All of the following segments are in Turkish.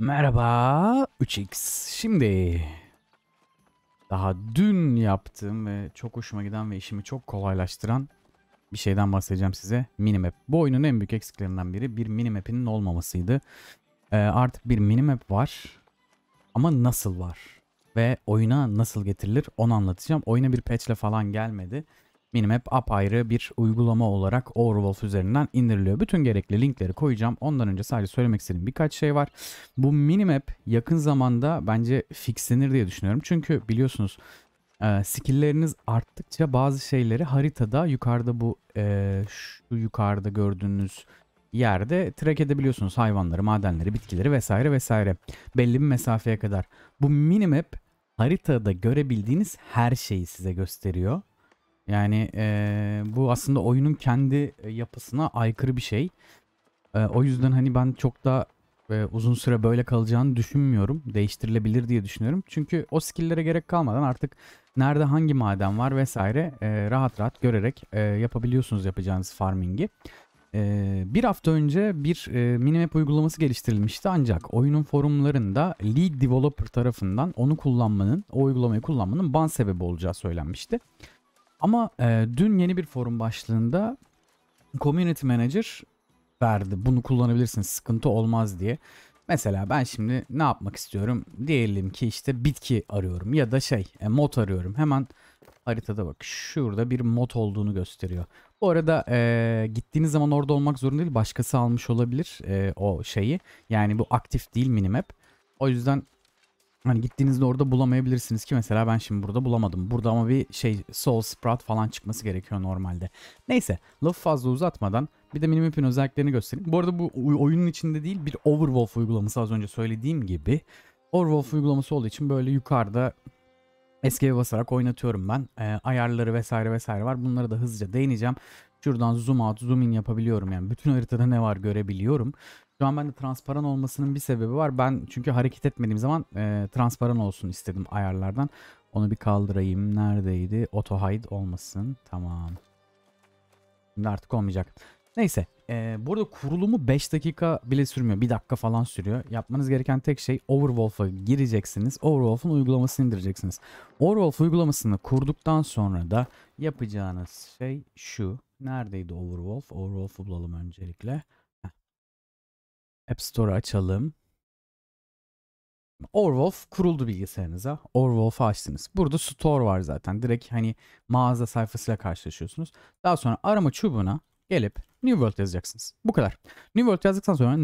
Merhaba 3x. Şimdi daha dün yaptığım ve çok hoşuma giden ve işimi çok kolaylaştıran bir şeyden bahsedeceğim size. Minimap. Bu oyunun en büyük eksiklerinden biri bir minimap'inin olmamasıydı. Ee, artık bir minimap var ama nasıl var? Ve oyuna nasıl getirilir onu anlatacağım. Oyuna bir patchle falan gelmedi. Minimap apayrı bir uygulama olarak Overwolf üzerinden indiriliyor. Bütün gerekli linkleri koyacağım. Ondan önce sadece söylemek istediğim birkaç şey var. Bu Minimap yakın zamanda bence fixlenir diye düşünüyorum. Çünkü biliyorsunuz e, arttıkça bazı şeyleri haritada yukarıda bu e, şu yukarıda gördüğünüz yerde track edebiliyorsunuz hayvanları, madenleri, bitkileri vesaire vesaire belli bir mesafeye kadar. Bu minimap haritada görebildiğiniz her şeyi size gösteriyor. Yani e, bu aslında oyunun kendi e, yapısına aykırı bir şey. E, o yüzden hani ben çok da e, uzun süre böyle kalacağını düşünmüyorum. Değiştirilebilir diye düşünüyorum. Çünkü o skill'lere gerek kalmadan artık nerede hangi maden var vesaire e, rahat rahat görerek e, yapabiliyorsunuz yapacağınız farming'i. E, bir hafta önce bir e, minimap uygulaması geliştirilmişti ancak oyunun forumlarında lead developer tarafından onu kullanmanın, o uygulamayı kullanmanın ban sebebi olacağı söylenmişti. Ama e, dün yeni bir forum başlığında Community Manager verdi. Bunu kullanabilirsiniz sıkıntı olmaz diye. Mesela ben şimdi ne yapmak istiyorum? Diyelim ki işte bitki arıyorum ya da şey e, mod arıyorum. Hemen haritada bak şurada bir mod olduğunu gösteriyor. Bu arada e, gittiğiniz zaman orada olmak zorunda değil. Başkası almış olabilir e, o şeyi. Yani bu aktif değil minimap. O yüzden Hani gittiğinizde orada bulamayabilirsiniz ki mesela ben şimdi burada bulamadım. Burada ama bir şey Soul Sprout falan çıkması gerekiyor normalde. Neyse lafı fazla uzatmadan bir de Minimap'in özelliklerini göstereyim. Bu arada bu oyunun içinde değil bir Overwolf uygulaması az önce söylediğim gibi. Overwolf uygulaması olduğu için böyle yukarıda eskiye basarak oynatıyorum ben. Ee, ayarları vesaire vesaire var. Bunlara da hızlıca değineceğim. Şuradan zoom out, zoom in yapabiliyorum yani. Bütün haritada ne var görebiliyorum. Şu an bende transparan olmasının bir sebebi var. Ben çünkü hareket etmediğim zaman e, transparan olsun istedim ayarlardan. Onu bir kaldırayım. Neredeydi? Auto hide olmasın. Tamam. Şimdi artık olmayacak. Neyse. E, burada kurulumu 5 dakika bile sürmüyor. 1 dakika falan sürüyor. Yapmanız gereken tek şey Overwolf'a gireceksiniz. Overwolf'un uygulamasını indireceksiniz. Overwolf uygulamasını kurduktan sonra da yapacağınız şey şu. Neredeydi Overwolf? Overwolf'u bulalım öncelikle. App Store açalım. Orwolf kuruldu bilgisayarınıza. Orwolf'u açtınız. Burada store var zaten. Direkt hani mağaza sayfasıyla karşılaşıyorsunuz. Daha sonra arama çubuğuna gelip New World yazacaksınız. Bu kadar. New World yazdıktan sonra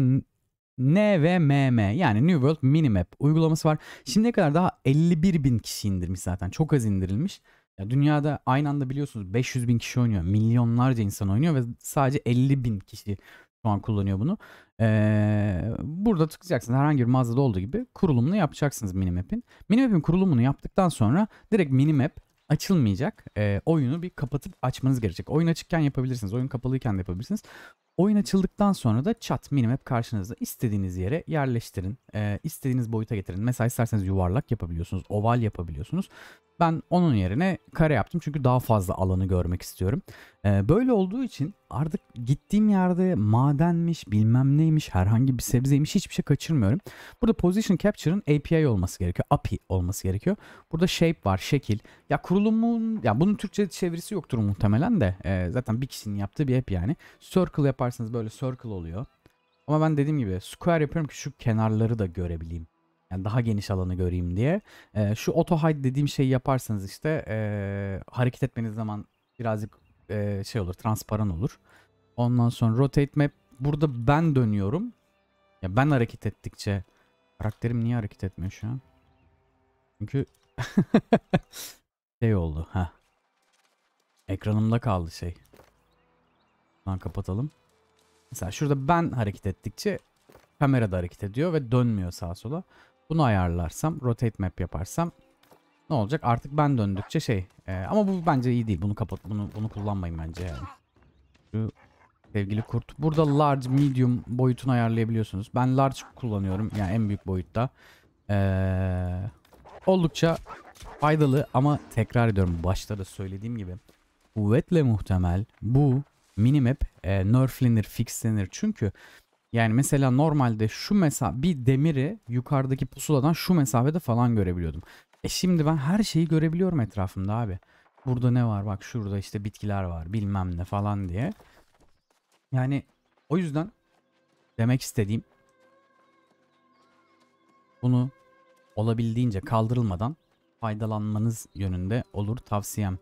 NVMM yani New World Minimap uygulaması var. Şimdiye kadar daha 51 bin kişi indirmiş zaten. Çok az indirilmiş. Ya dünyada aynı anda biliyorsunuz 500 bin kişi oynuyor. Milyonlarca insan oynuyor ve sadece 50 bin kişi şu an kullanıyor bunu. Ee, burada tıklayacaksınız herhangi bir mağazada olduğu gibi kurulumunu yapacaksınız minimap'in. Minimap'in kurulumunu yaptıktan sonra direkt minimap açılmayacak. Ee, oyunu bir kapatıp açmanız gerekecek. Oyun açıkken yapabilirsiniz. Oyun kapalıyken de yapabilirsiniz. Oyun açıldıktan sonra da chat minimap karşınızda istediğiniz yere yerleştirin. E, istediğiniz boyuta getirin. Mesela isterseniz yuvarlak yapabiliyorsunuz. Oval yapabiliyorsunuz. Ben onun yerine kare yaptım çünkü daha fazla alanı görmek istiyorum. Ee, böyle olduğu için artık gittiğim yerde madenmiş, bilmem neymiş, herhangi bir sebzeymiş hiçbir şey kaçırmıyorum. Burada Position Capture'ın API olması gerekiyor. API olması gerekiyor. Burada shape var, şekil. Ya kurulumun, ya bunun Türkçe çevirisi yoktur muhtemelen de. Ee, zaten bir kişinin yaptığı bir app yani. Circle yaparsanız böyle circle oluyor. Ama ben dediğim gibi square yapıyorum ki şu kenarları da görebileyim. Yani daha geniş alanı göreyim diye. E, şu auto hide dediğim şeyi yaparsanız işte e, hareket etmeniz zaman birazcık e, şey olur, transparan olur. Ondan sonra rotate map burada ben dönüyorum. Ya ben hareket ettikçe karakterim niye hareket etmiyor şu an? Çünkü şey oldu ha. Ekranımda kaldı şey. Lan kapatalım. Mesela şurada ben hareket ettikçe kamera da hareket ediyor ve dönmüyor sağa sola. Bunu ayarlarsam, rotate map yaparsam ne olacak? Artık ben döndükçe şey. E, ama bu bence iyi değil. Bunu kapat. Bunu bunu kullanmayın bence yani. Şu sevgili kurt. Burada large, medium boyutunu ayarlayabiliyorsunuz. Ben large kullanıyorum. Yani en büyük boyutta. Ee, oldukça faydalı ama tekrar ediyorum. Başta da söylediğim gibi. Kuvvetle muhtemel bu minimap e, nerflenir, fixlenir. Çünkü yani mesela normalde şu mesafe bir demiri yukarıdaki pusuladan şu mesafede falan görebiliyordum. E şimdi ben her şeyi görebiliyorum etrafımda abi. Burada ne var bak şurada işte bitkiler var bilmem ne falan diye. Yani o yüzden demek istediğim bunu olabildiğince kaldırılmadan faydalanmanız yönünde olur tavsiyem.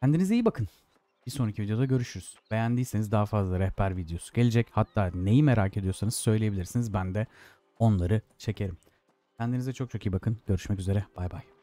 Kendinize iyi bakın. Bir sonraki videoda görüşürüz. Beğendiyseniz daha fazla rehber videosu gelecek. Hatta neyi merak ediyorsanız söyleyebilirsiniz. Ben de onları çekerim. Kendinize çok çok iyi bakın. Görüşmek üzere. Bay bay.